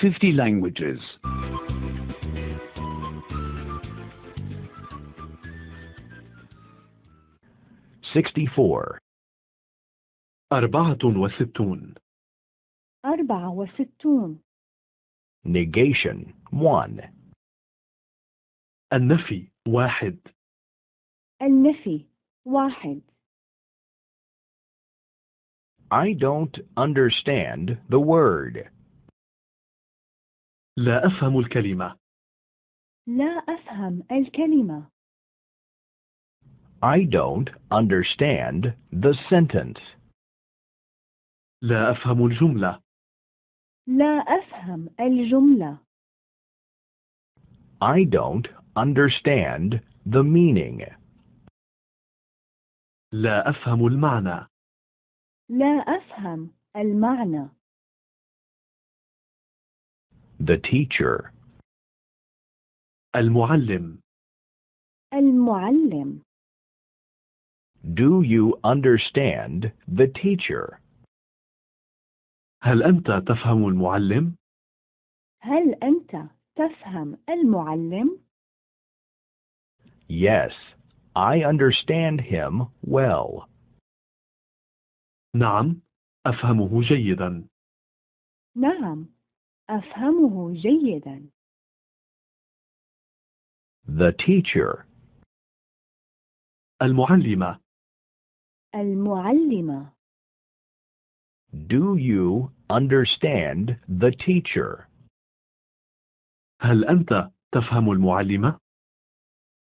50 languages. Sixty-four. أربعة وستون. أربعة وستون. Negation one. النفي واحد. النفي واحد. I don't understand the word. لا أفهم الكلمة. لا أفهم الكلمة. I don't understand the sentence. لا أفهم الجملة. لا أفهم الجملة. I don't understand the meaning. لا أفهم المعنى. لا أفهم المعنى. The teacher. المعلم. المعلم. Do you understand the teacher? هل أنت تفهم المعلم؟ هل أنت تفهم المعلم؟ Yes, I understand him well. نعم، أفهمه جيدا. نعم، أفهمه جيدا. The teacher. المعلمة. المعلمة. Do you understand the teacher? هل أنت تفهم المعلمة؟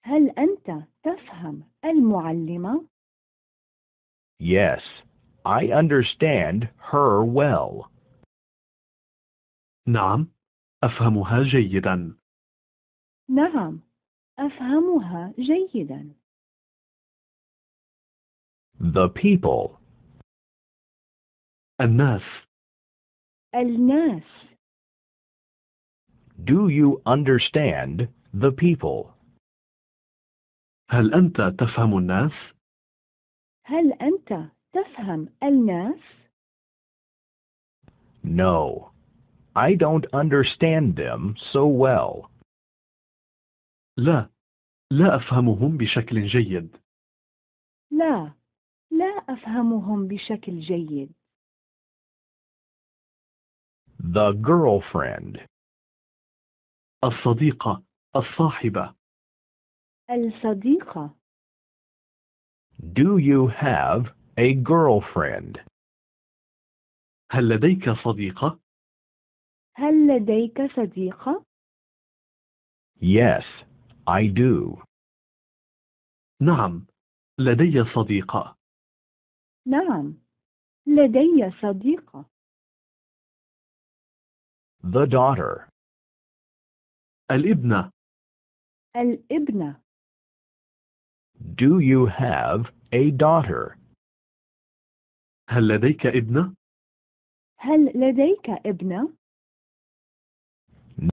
هل أنت تفهم المعلمة؟ Yes, I understand her well. نعم، أفهمها جيداً. نعم، أفهمها جيداً. The people. الناس. الناس. Do you understand the people? هل أنت تفهم الناس؟ هل أنت تفهم الناس؟ No. I don't understand them so well. لا, لا أفهمهم بشكل جيد. لا, لا أفهمهم بشكل جيد. The girlfriend. الصديقة, الصاحبة. الصديقة. Do you have a girlfriend? هل لديك صديقة؟ هل لديك صديقة؟ Yes, I do. نعم، لدي صديقة. نعم، لدي صديقة. The daughter. الابنة. الابنة. Do you have a daughter? هل لديك ابنة؟ هل لديك ابنة؟